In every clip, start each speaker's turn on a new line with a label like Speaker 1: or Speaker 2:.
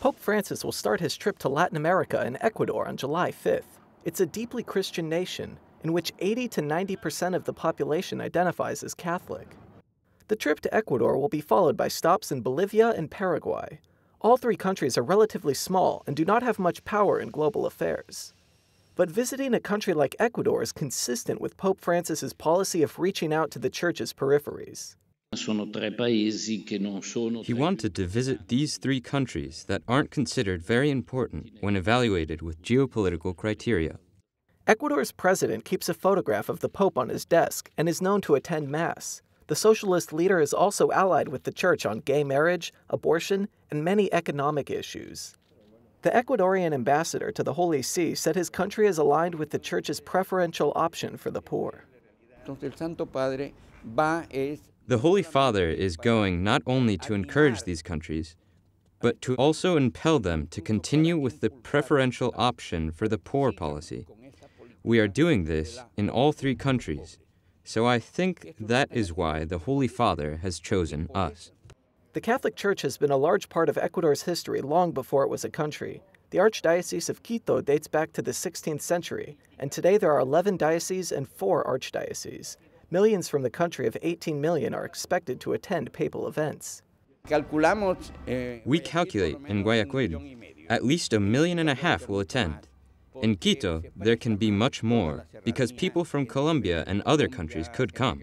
Speaker 1: Pope Francis will start his trip to Latin America and Ecuador on July 5th. It's a deeply Christian nation, in which 80 to 90 percent of the population identifies as Catholic. The trip to Ecuador will be followed by stops in Bolivia and Paraguay. All three countries are relatively small and do not have much power in global affairs. But visiting a country like Ecuador is consistent with Pope Francis's policy of reaching out to the church's peripheries. He
Speaker 2: wanted to visit these three countries that aren't considered very important when evaluated with geopolitical criteria.
Speaker 1: Ecuador's president keeps a photograph of the Pope on his desk and is known to attend Mass. The socialist leader is also allied with the church on gay marriage, abortion, and many economic issues. The Ecuadorian ambassador to the Holy See said his country is aligned with the church's preferential option for the poor.
Speaker 2: The Holy Father is going not only to encourage these countries, but to also impel them to continue with the preferential option for the poor policy. We are doing this in all three countries, so I think that is why the Holy Father has chosen us.
Speaker 1: The Catholic Church has been a large part of Ecuador's history long before it was a country. The Archdiocese of Quito dates back to the 16th century, and today there are 11 dioceses and 4 archdioceses. Millions from the country of 18 million are expected to attend papal events. Eh,
Speaker 2: we calculate in Guayaquil at least a million and a half will attend. In Quito, there can be much more because people from Colombia and other countries could come.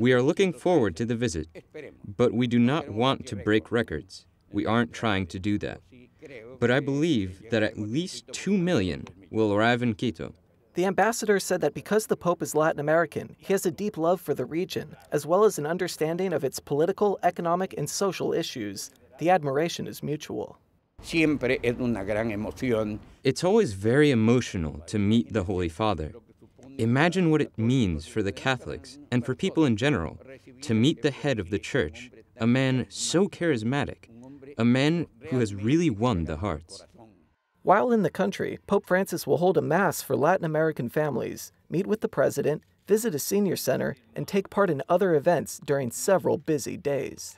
Speaker 2: We are looking forward to the visit, but we do not want to break records. We aren't trying to do that. But I believe that at least 2 million will arrive in Quito.
Speaker 1: The ambassador said that because the Pope is Latin American, he has a deep love for the region, as well as an understanding of its political, economic, and social issues. The admiration is mutual.
Speaker 2: It's always very emotional to meet the Holy Father. Imagine what it means for the Catholics and for people in general to meet the head of the Church, a man so charismatic, a man who has really won the hearts.
Speaker 1: While in the country, Pope Francis will hold a Mass for Latin American families, meet with the President, visit a senior center, and take part in other events during several busy days.